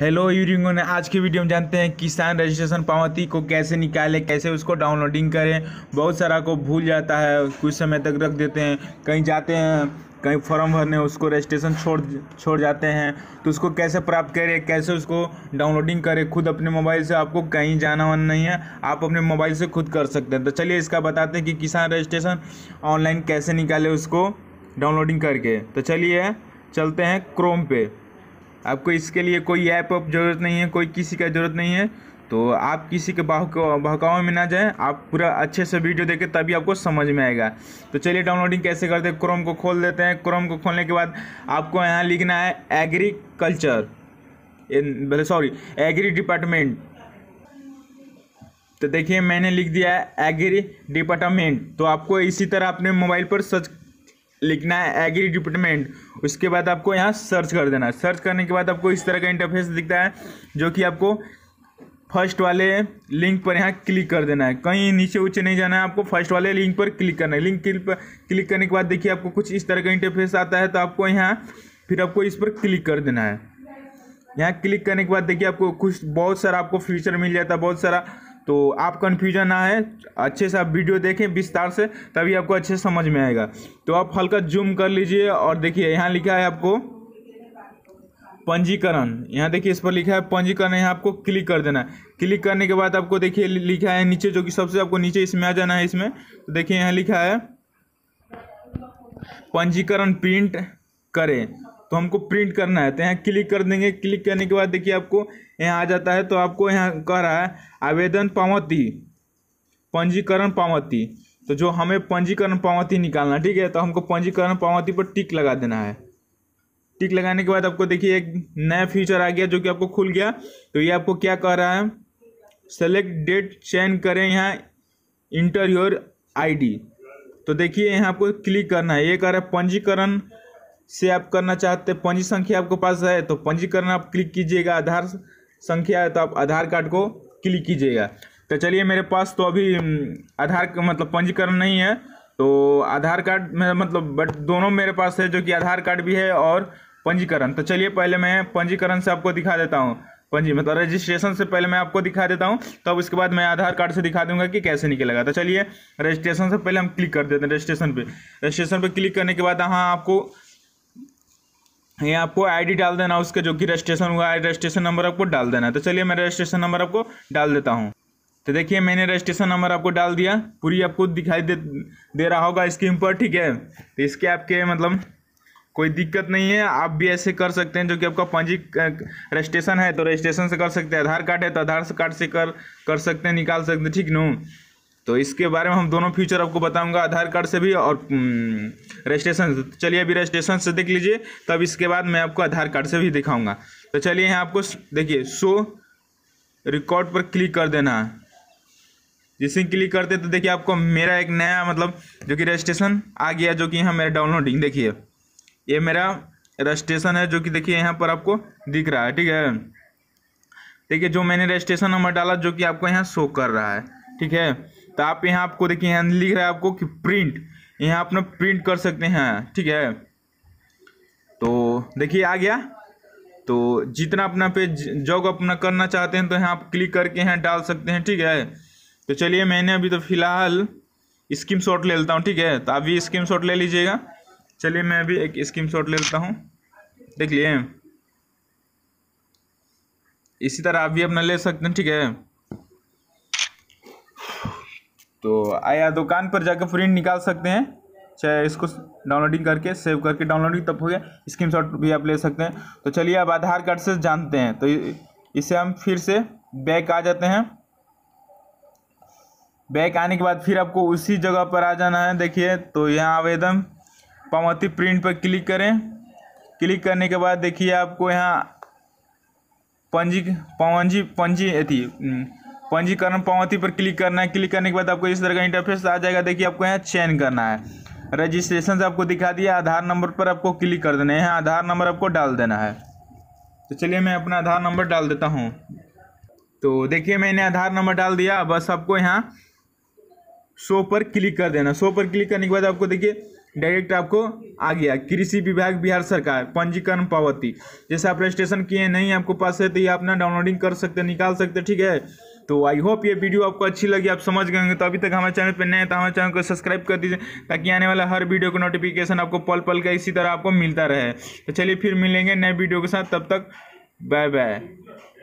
hello यूरिंगों आज की video में जानते हैं किसान रजिस्ट्रेशन पावती को कैसे निकालें कैसे उसको डाउनलोडिंग करें बहुत सारा को भूल जाता है कुछ समय तक रख देते हैं कहीं जाते हैं कहीं फॉर्म भरने उसको रजिस्ट्रेशन छोड़ छोड़ जाते हैं तो उसको कैसे प्राप्त करें कैसे उसको डाउनलोडिंग करें खुद अपने मोबाइल से आपको कहीं जाना वाना नहीं है आप अपने मोबाइल से खुद कर सकते हैं तो चलिए इसका बताते हैं कि किसान रजिस्ट्रेशन ऑनलाइन कैसे निकाले उसको डाउनलोडिंग करके तो चलिए चलते हैं क्रोम पे आपको इसके लिए कोई ऐप अप जरूरत नहीं है कोई किसी का ज़रूरत नहीं है तो आप किसी के बहकाव में ना जाएं आप पूरा अच्छे से वीडियो देखें तभी आपको समझ में आएगा तो चलिए डाउनलोडिंग कैसे करते हैं क्रोम को खोल देते हैं क्रोम को खोलने के बाद आपको यहाँ लिखना है एग्रीकल्चर सॉरी एग्री डिपार्टमेंट तो देखिए मैंने लिख दिया है एग्री डिपार्टमेंट तो आपको इसी तरह अपने मोबाइल पर सर्च लिखना है एग्री डिपार्टमेंट उसके बाद आपको यहाँ सर्च कर देना है सर्च करने के बाद आपको इस तरह का इंटरफेस दिखता है जो कि आपको फर्स्ट वाले लिंक पर यहाँ क्लिक कर देना है कहीं नीचे ऊंचे नहीं जाना है आपको फर्स्ट वाले लिंक पर क्लिक करना है लिंक पर क्लिक करने के बाद देखिए आपको कुछ इस तरह का इंटरफेस आता है तो आपको यहाँ फिर आपको इस पर क्लिक कर देना है यहाँ क्लिक करने के बाद देखिए आपको कुछ बहुत सारा आपको फीचर मिल जाता है बहुत सारा तो आप कन्फ्यूजन ना है अच्छे से आप वीडियो देखें विस्तार से तभी आपको अच्छे से समझ में आएगा तो आप हल्का जूम कर लीजिए और देखिए यहाँ लिखा है आपको पंजीकरण यहाँ देखिए इस पर लिखा है पंजीकरण यहाँ आपको क्लिक कर देना है क्लिक करने के बाद आपको देखिए लिखा है नीचे जो कि सबसे आपको नीचे इसमें आ जाना है इसमें तो देखिए यहाँ लिखा है पंजीकरण प्रिंट करें तो हमको प्रिंट करना है तो यहाँ क्लिक कर देंगे क्लिक करने के बाद देखिए आपको यहाँ आ जाता है तो आपको यहाँ कह रहा है आवेदन पावती पंजीकरण पावती तो जो हमें पंजीकरण पावती निकालना ठीक है तो हमको पंजीकरण पावती पर टिक लगा देना है टिक लगाने के बाद आपको देखिए एक नया फीचर आ गया जो कि आपको खुल गया तो ये आपको क्या कह रहा है सेलेक्ट डेट चयन करें यहाँ इंटर योर आई तो देखिए यहाँ आपको क्लिक करना है ये कह रहा है पंजीकरण से आप करना चाहते हैं पंजी संख्या आपके पास है तो पंजीकरण आप क्लिक कीजिएगा आधार संख्या है तो आप आधार कार्ड को क्लिक कीजिएगा तो चलिए मेरे पास तो अभी आधार मतलब पंजीकरण नहीं है तो आधार कार्ड में मतलब बट दोनों मेरे पास है जो कि आधार कार्ड भी है और पंजीकरण तो चलिए पहले मैं पंजीकरण से आपको दिखा देता हूँ पंजी मतलब रजिस्ट्रेशन से पहले मैं आपको दिखा देता हूँ तब तो उसके बाद मैं आधार कार्ड से दिखा दूंगा कि कैसे निकलेगा तो चलिए रजिस्ट्रेशन से पहले हम क्लिक कर देते हैं रजिस्ट्रेशन पे रजिस्ट्रेशन पे क्लिक करने के बाद हाँ आपको ये आपको आईडी डाल देना उसका जो कि रजिस्ट्रेशन हुआ है रजिस्ट्रेशन नंबर आपको डाल देना तो चलिए मैं रजिस्ट्रेशन नंबर आपको डाल देता हूँ तो देखिए मैंने रजिस्ट्रेशन नंबर आपको डाल दिया पूरी आपको दिखाई दे दे रहा होगा स्क्रीन पर ठीक है तो इसके आपके मतलब कोई दिक्कत नहीं है आप भी ऐसे कर सकते हैं जो कि आपका पंजी रजिस्ट्रेशन है तो रजिस्ट्रेशन से कर सकते हैं आधार कार्ड है तो आधार कार्ड से कर कर सकते हैं निकाल सकते हैं ठीक नू तो इसके बारे में हम दोनों फ्यूचर आपको बताऊंगा आधार कार्ड से भी और रजिस्ट्रेशन तो चलिए अभी रजिस्ट्रेशन से देख लीजिए तब इसके बाद मैं आपको आधार कार्ड से भी दिखाऊंगा तो चलिए यहाँ आपको देखिए शो रिकॉर्ड पर क्लिक कर देना है जिसे क्लिक करते तो देखिए आपको मेरा एक नया मतलब जो कि रजिस्ट्रेशन आ गया जो कि यहाँ मेरा डाउनलोडिंग देखिए ये मेरा रजिस्ट्रेशन है जो कि देखिए यहाँ पर आपको दिख रहा है ठीक है देखिए जो मैंने रजिस्ट्रेशन नंबर डाला जो कि आपको यहाँ शो कर रहा है ठीक है तो आप यहाँ आपको देखिए यहाँ लिख रहा है आपको कि प्रिंट यहाँ अपना प्रिंट कर सकते हैं ठीक है तो देखिए आ गया तो जितना अपना पे जॉग अपना करना चाहते हैं तो यहाँ आप क्लिक करके यहाँ डाल सकते हैं ठीक है तो चलिए मैंने अभी तो फ़िलहाल स्क्रीन शॉट ले लेता हूँ ठीक है तो अभी स्क्रीन शॉट ले लीजिएगा चलिए मैं अभी एक स्क्रीन शॉट ले लेता हूँ देख लिए इसी तरह आप भी अपना ले सकते हैं ठीक है तो आया दुकान पर जाकर प्रिंट निकाल सकते हैं चाहे इसको डाउनलोडिंग करके सेव करके डाउनलोडिंग तब हो गया स्क्रीन शॉट भी आप ले सकते हैं तो चलिए अब आधार कार्ड से जानते हैं तो इसे हम फिर से बैक आ जाते हैं बैक आने के बाद फिर आपको उसी जगह पर आ जाना है देखिए तो यहाँ आवेदन पावती प्रिंट पर क्लिक करें क्लिक करने के बाद देखिए आपको यहाँ पंजी पंजी पंजी अति पंजीकरण पावती पर क्लिक करना है क्लिक करने के बाद आपको इस तरह का इंटरफेस आ जाएगा देखिए आपको यहाँ चैन करना है रजिस्ट्रेशन आपको दिखा दिया आधार नंबर पर आपको क्लिक कर देना है यहाँ आधार नंबर आपको डाल देना है तो चलिए मैं अपना आधार नंबर डाल देता हूँ तो देखिए मैंने आधार नंबर डाल दिया बस आपको यहाँ शो पर क्लिक कर देना शो पर क्लिक करने के बाद आपको देखिए डायरेक्ट आपको आ गया कृषि विभाग बिहार सरकार पंजीकरण पावती जैसे आप रजिस्ट्रेशन किए नहीं आपको पास है तो ये अपना डाउनलोडिंग कर सकते निकाल सकते ठीक है तो आई होप ये वीडियो आपको अच्छी लगी आप समझ गए तो अभी तक हमारे चैनल पर नए हैं तो हमारे चैनल को सब्सक्राइब कर दीजिए ताकि आने वाला हर वीडियो का नोटिफिकेशन आपको पल पल का इसी तरह आपको मिलता रहे तो चलिए फिर मिलेंगे नए वीडियो के साथ तब तक बाय बाय